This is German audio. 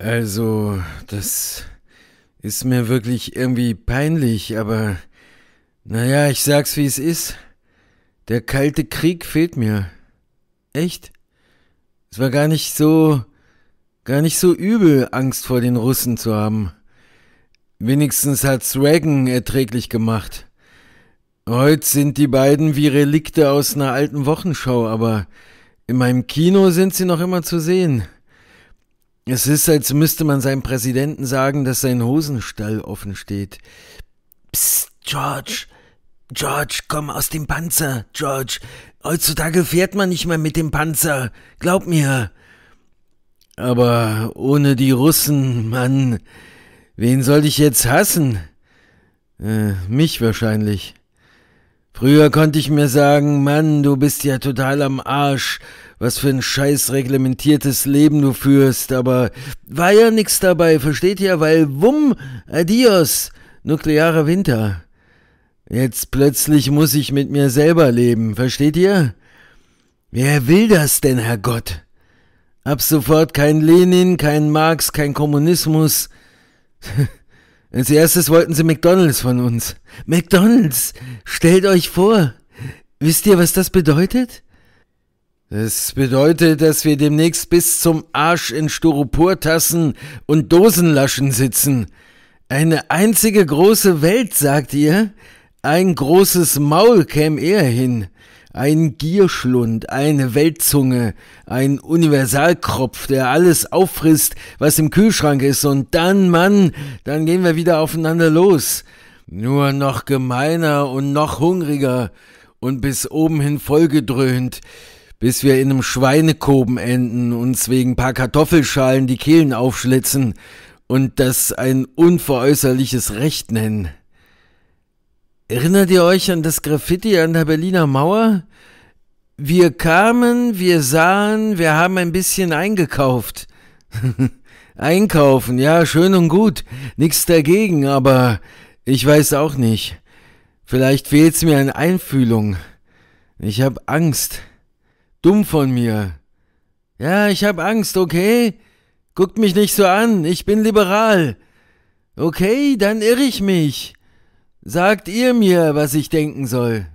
Also, das ist mir wirklich irgendwie peinlich, aber naja, ich sag's wie es ist. Der kalte Krieg fehlt mir. Echt? Es war gar nicht so, gar nicht so übel, Angst vor den Russen zu haben. Wenigstens hat's Reagan erträglich gemacht. Heute sind die beiden wie Relikte aus einer alten Wochenschau, aber in meinem Kino sind sie noch immer zu sehen. Es ist, als müsste man seinem Präsidenten sagen, dass sein Hosenstall offen steht. Psst, George. George, komm aus dem Panzer, George. Heutzutage fährt man nicht mehr mit dem Panzer. Glaub mir. Aber ohne die Russen, Mann. Wen soll ich jetzt hassen? Äh, mich wahrscheinlich. Früher konnte ich mir sagen, Mann, du bist ja total am Arsch, was für ein scheiß reglementiertes Leben du führst, aber war ja nix dabei, versteht ihr? Weil wumm, adios, nuklearer Winter. Jetzt plötzlich muss ich mit mir selber leben, versteht ihr? Wer will das denn, Herrgott? Ab sofort kein Lenin, kein Marx, kein Kommunismus. Als erstes wollten sie McDonalds von uns. McDonalds! Stellt euch vor! Wisst ihr, was das bedeutet? Das bedeutet, dass wir demnächst bis zum Arsch in Styroportassen und Dosenlaschen sitzen. Eine einzige große Welt, sagt ihr? Ein großes Maul käm eher hin ein Gierschlund, eine Weltzunge, ein Universalkropf, der alles auffrisst, was im Kühlschrank ist, und dann, Mann, dann gehen wir wieder aufeinander los. Nur noch gemeiner und noch hungriger und bis oben hin vollgedröhnt, bis wir in einem Schweinekoben enden, uns wegen paar Kartoffelschalen die Kehlen aufschlitzen und das ein unveräußerliches Recht nennen. Erinnert ihr euch an das Graffiti an der Berliner Mauer? Wir kamen, wir sahen, wir haben ein bisschen eingekauft. Einkaufen, ja, schön und gut, nichts dagegen, aber ich weiß auch nicht. Vielleicht fehlt's mir an Einfühlung. Ich hab Angst. Dumm von mir. Ja, ich hab Angst, okay? Guckt mich nicht so an, ich bin liberal. Okay, dann irre ich mich. Sagt ihr mir, was ich denken soll.